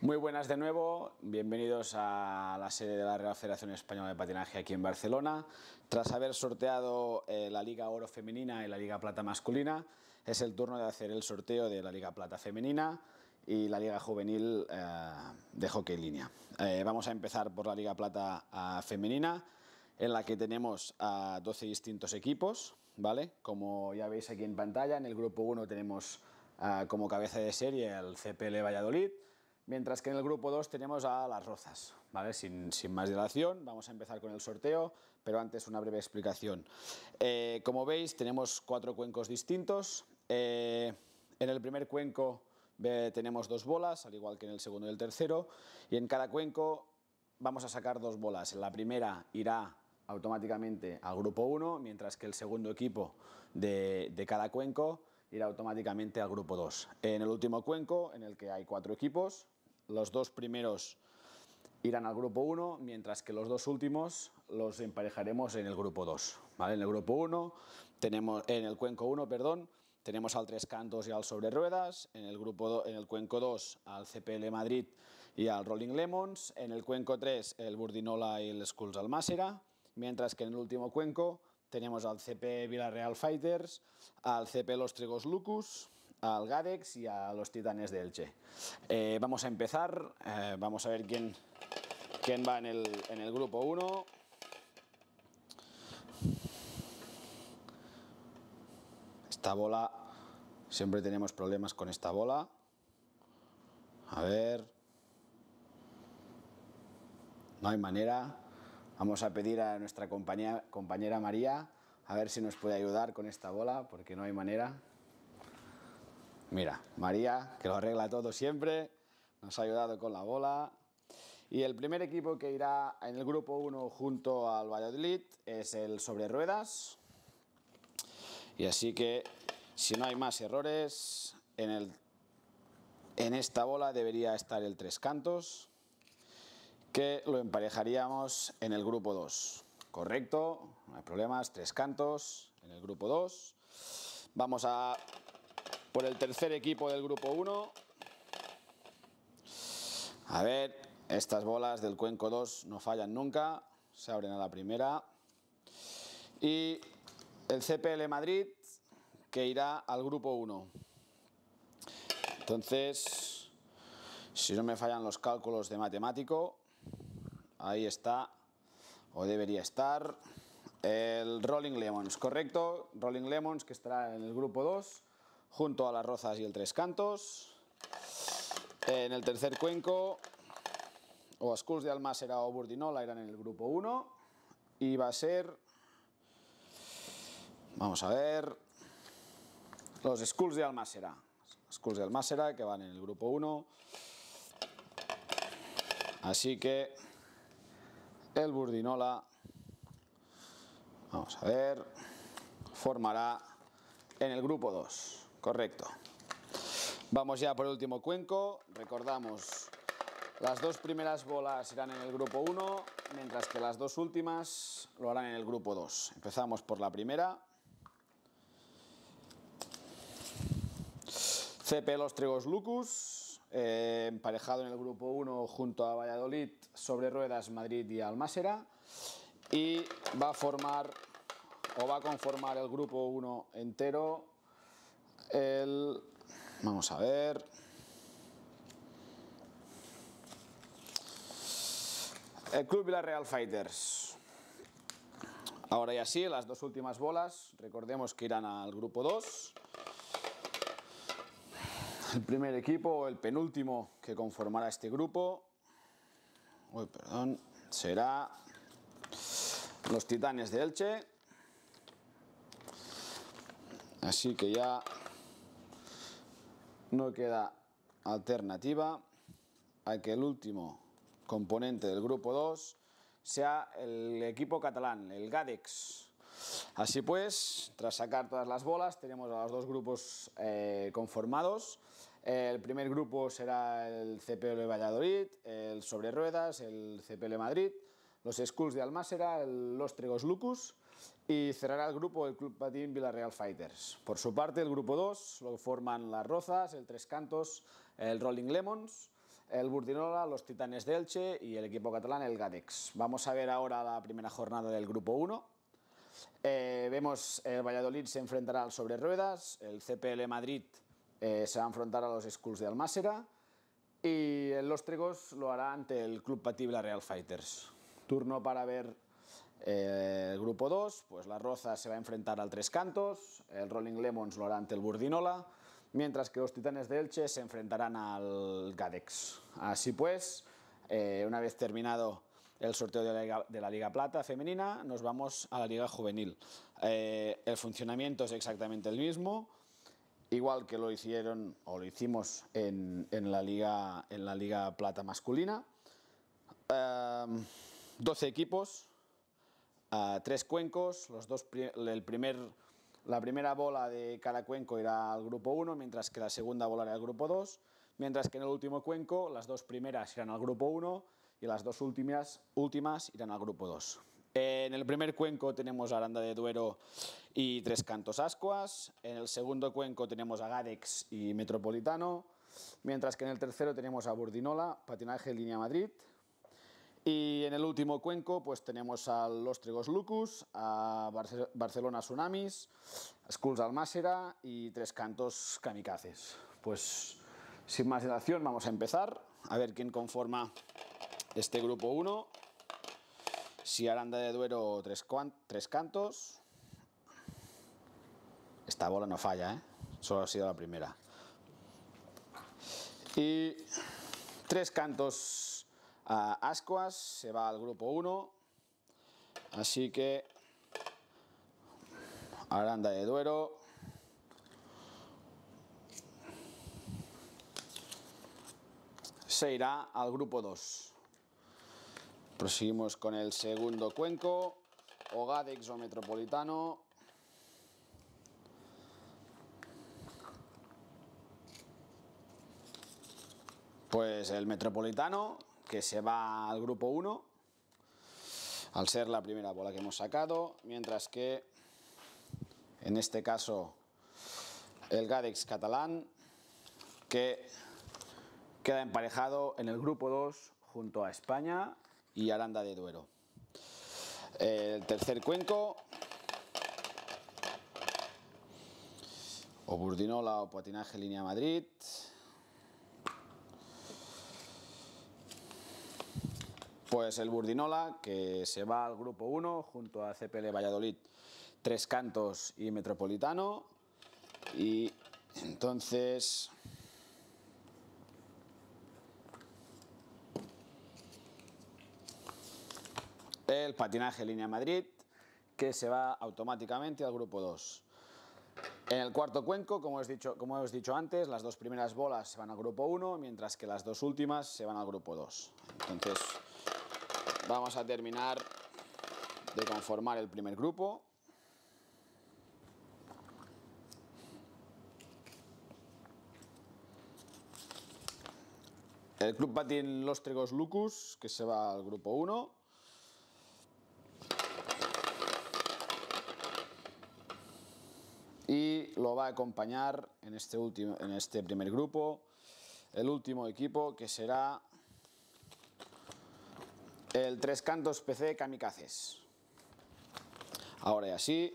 Muy buenas de nuevo, bienvenidos a la sede de la Real Federación Española de Patinaje aquí en Barcelona. Tras haber sorteado eh, la Liga Oro Femenina y la Liga Plata Masculina, es el turno de hacer el sorteo de la Liga Plata Femenina y la Liga Juvenil eh, de Hockey Línea. Eh, vamos a empezar por la Liga Plata Femenina, en la que tenemos a 12 distintos equipos, ¿vale? Como ya veis aquí en pantalla, en el grupo 1 tenemos como cabeza de serie al CPL Valladolid, Mientras que en el grupo 2 tenemos a Las Rozas. ¿vale? Sin, más dilación, vamos a empezar con el sorteo, pero antes una breve explicación. Eh, como veis, tenemos cuatro cuencos distintos. Eh, en el primer cuenco tenemos dos bolas, al igual que en el segundo y el tercero. Y en cada cuenco vamos a sacar dos bolas. La primera irá automáticamente al grupo 1, mientras que el segundo equipo de, de cada cuenco irá automáticamente al grupo 2. En el último cuenco, en el que hay cuatro equipos, los dos primeros irán al grupo 1, mientras que los dos últimos los emparejaremos en el grupo 2. ¿vale? En el grupo 1, tenemos, en el cuenco 1, perdón, tenemos al Tres Cantos y al Sobre Ruedas, en el, grupo en el cuenco 2 al CPL Madrid y al Rolling Lemons, en el cuenco 3 el Burdinola y el Skulls Almásera, mientras que en el último cuenco tenemos al CP Villarreal Fighters, al CP Los Trigos Lucus, al Gadex y a los Titanes de Elche. Eh, vamos a empezar, eh, vamos a ver quién, quién va en el, grupo 1. Esta bola, siempre tenemos problemas con esta bola. A ver... No hay manera. Vamos a pedir a nuestra compañera María a ver si nos puede ayudar con esta bola, porque no hay manera. Mira, María, que lo arregla todo siempre, nos ha ayudado con la bola. Y el primer equipo que irá en el grupo 1 junto al Valladolid es el sobre ruedas. Y así que, si no hay más errores, en, el, en esta bola debería estar el tres cantos, que lo emparejaríamos en el grupo 2. Correcto, no hay problemas, tres cantos en el grupo 2. Vamos a por el tercer equipo del grupo 1. A ver, estas bolas del cuenco 2 no fallan nunca, se abren a la primera. Y el CPL Madrid que irá al grupo 1. Entonces, si no me fallan los cálculos de matemático, ahí está, o debería estar, el Rolling Lemons, ¿correcto? Rolling Lemons que estará en el grupo 2 junto a las rozas y el tres cantos. En el tercer cuenco, o Skulls de Almásera o Burdinola irán en el grupo 1. Y va a ser, vamos a ver, los Skulls de Almásera. Skulls de Almásera que van en el grupo 1. Así que el Burdinola, vamos a ver, formará en el grupo 2. Correcto. Vamos ya por el último cuenco. Recordamos, las dos primeras bolas irán en el grupo 1, mientras que las dos últimas lo harán en el grupo 2. Empezamos por la primera. CP Los Trigos Lucus, eh, emparejado en el grupo 1 junto a Valladolid, Sobre Ruedas, Madrid y Almásera. Y va a formar o va a conformar el grupo 1 entero el... Vamos a ver... El Club Real Fighters. Ahora ya sí, las dos últimas bolas, recordemos que irán al grupo 2. El primer equipo, el penúltimo que conformará este grupo, uy, perdón, será los Titanes de Elche. Así que ya no queda alternativa a que el último componente del grupo 2 sea el equipo catalán, el GADEX. Así pues, tras sacar todas las bolas, tenemos a los dos grupos eh, conformados. El primer grupo será el CPL Valladolid, el sobre ruedas, el CPL Madrid los Skulls de Almásera, los Tregos Lucus y cerrará el grupo el Club Patín Villarreal Fighters. Por su parte, el grupo 2 lo forman las Rozas, el Tres Cantos, el Rolling Lemons, el Burdinola, los Titanes de Elche y el equipo catalán, el Gadex. Vamos a ver ahora la primera jornada del grupo 1. Eh, vemos el Valladolid se enfrentará al Sobre Ruedas, el CPL Madrid eh, se va a enfrentar a los Skulls de Almásera y los Tregos lo hará ante el Club Patín Villarreal Fighters. Turno para ver eh, el grupo 2, pues la Roza se va a enfrentar al Tres Cantos, el Rolling Lemons lo hará ante el Burdinola, mientras que los Titanes de Elche se enfrentarán al Gadex. Así pues, eh, una vez terminado el sorteo de la, Liga, de la, Liga, Plata femenina, nos vamos a la Liga Juvenil. Eh, el funcionamiento es exactamente el mismo, igual que lo hicieron o lo hicimos en, en la, Liga, en la Liga Plata masculina. 12 equipos, a tres cuencos, dos, la primera bola de cada cuenco irá al grupo 1, mientras que la segunda bola irá al grupo 2, mientras que en el último cuenco las dos primeras irán al grupo 1 y las dos últimas, últimas irán al grupo 2. En el primer cuenco tenemos a Aranda de Duero y Tres Cantos Ascuas, en el segundo cuenco tenemos a Gadex y Metropolitano, mientras que en el tercero tenemos a Burdinola, Patinaje Línea Madrid, y en el último cuenco pues tenemos a Los Trigos Lucus, a Barcelona Tsunamis, Skulls Almásera y Tres Cantos Kamikazes. Pues sin más dilación vamos a empezar, a ver quién conforma este grupo 1. Si Aranda de Duero tres, tres Cantos. Esta bola no falla, ¿eh? solo ha sido la primera. Y Tres Cantos a Ascuas se va al grupo 1, así que Aranda de Duero. Se irá al grupo 2. Proseguimos con el segundo cuenco, Ogadex o Metropolitano. Pues el Metropolitano que se va al grupo 1, al ser la primera bola que hemos sacado, mientras que en este caso el Gadex catalán, que queda emparejado en el grupo 2 junto a España y Aranda de Duero. El tercer cuenco, o Burdinola o Patinaje Línea Madrid, Pues el Burdinola, que se va al grupo 1 junto a CPL Valladolid, Tres Cantos y Metropolitano. Y entonces... El patinaje Línea Madrid, que se va automáticamente al grupo 2. En el cuarto cuenco, como os, dicho, como dicho antes, las dos primeras bolas se van al grupo 1, mientras que las dos últimas se van al grupo 2. Entonces, Vamos a terminar de conformar el primer grupo. El club Patin los Tregos Lucus, que se va al grupo 1. Y lo va a acompañar en este, último, en este primer grupo el último equipo, que será el Tres Cantos PC Kamikazes. Ahora y así,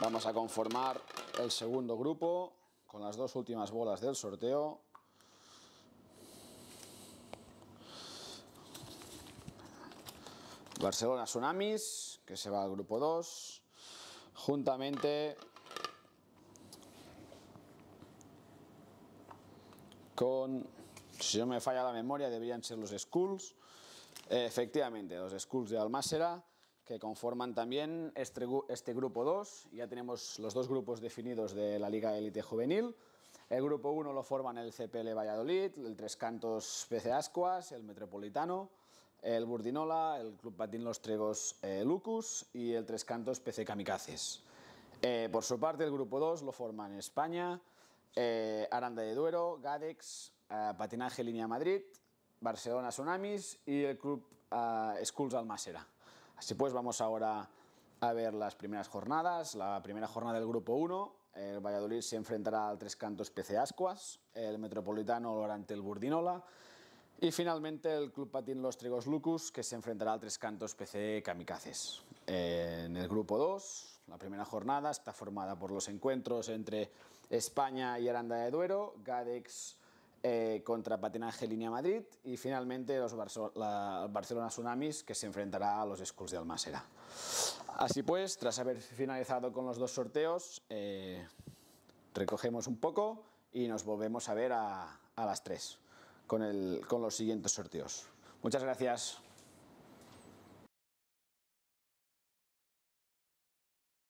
vamos a conformar el segundo grupo con las dos últimas bolas del sorteo. Barcelona Tsunamis, que se va al grupo 2, juntamente con, si no me falla la memoria, deberían ser los Skulls, Efectivamente, los schools de Almásera, que conforman también este, este grupo 2. Ya tenemos los dos grupos definidos de la Liga Élite Juvenil. El grupo 1 lo forman el CPL Valladolid, el Tres Cantos PC Ascuas, el Metropolitano, el Burdinola, el Club Patín Los Tregos eh, Lucus y el Tres Cantos PC Kamikazes. Eh, por su parte, el grupo 2 lo forman España, eh, Aranda de Duero, Gadex, Patinaje Línea Madrid, Barcelona Tsunamis y el club uh, Almacera. Así pues, vamos ahora a ver las primeras jornadas. La primera jornada del Grupo 1, el Valladolid se enfrentará al Tres Cantos PC Ascuas, el Metropolitano lo el Burdinola y finalmente el Club Patín Los Trigos Lucus que se enfrentará al Tres Cantos PC Kamikazes. En el Grupo 2, la primera jornada está formada por los encuentros entre España y Aranda de Duero, Gadex eh, contra Patinaje Línea Madrid y finalmente los Barcelona Tsunamis que se enfrentará a los Skulls de Almásera. Así pues, tras haber finalizado con los dos sorteos, eh, recogemos un poco y nos volvemos a ver a, las 3 con, con los siguientes sorteos. Muchas gracias.